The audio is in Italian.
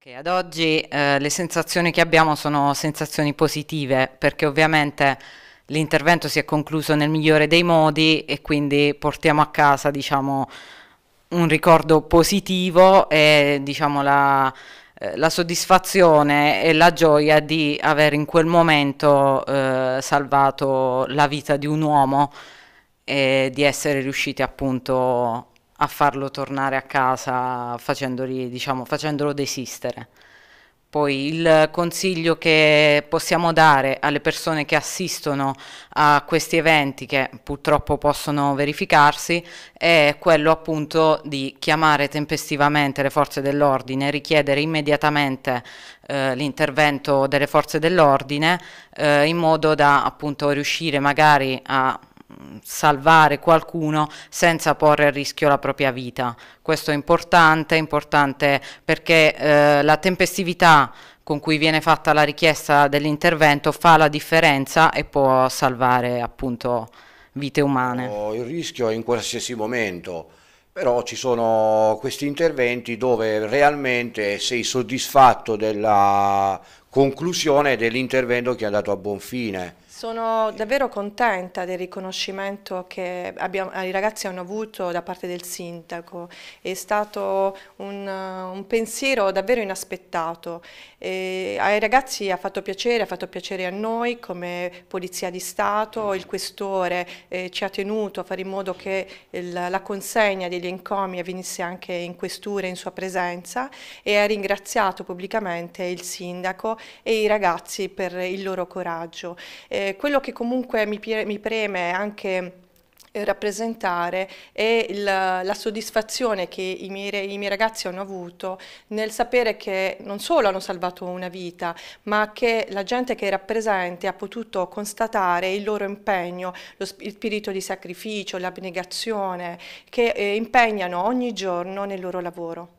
Okay, ad oggi eh, le sensazioni che abbiamo sono sensazioni positive perché ovviamente l'intervento si è concluso nel migliore dei modi e quindi portiamo a casa diciamo, un ricordo positivo e diciamo, la, eh, la, soddisfazione e la gioia di aver in quel momento eh, salvato la vita di un uomo e di essere riusciti appunto a farlo tornare a casa facendoli, diciamo, facendolo desistere. Poi il consiglio che possiamo dare alle persone che assistono a questi eventi che purtroppo possono verificarsi è quello appunto di chiamare tempestivamente le forze dell'ordine, richiedere immediatamente eh, l'intervento delle forze dell'ordine eh, in modo da appunto riuscire magari a Mm, salvare qualcuno senza porre a rischio la propria vita. Questo è importante, è importante perché eh, la tempestività con cui viene fatta la richiesta dell'intervento fa la differenza e può salvare appunto vite umane. Il rischio è in qualsiasi momento, però ci sono questi interventi dove realmente sei soddisfatto della conclusione dell'intervento che è andato a buon fine sono davvero contenta del riconoscimento che abbiamo, i ragazzi hanno avuto da parte del sindaco, è stato un, un pensiero davvero inaspettato, e ai ragazzi ha fatto piacere, ha fatto piacere a noi come Polizia di Stato, il Questore eh, ci ha tenuto a fare in modo che il, la consegna degli encomi avvenisse anche in questura in sua presenza e ha ringraziato pubblicamente il sindaco e i ragazzi per il loro coraggio. Eh, quello che comunque mi, mi preme anche eh, rappresentare è il, la soddisfazione che i miei, i miei, ragazzi hanno avuto nel sapere che non solo hanno salvato una vita, ma che la gente che era presente ha potuto constatare il loro impegno, lo spirito di sacrificio, l'abnegazione che eh, impegnano ogni giorno nel loro lavoro.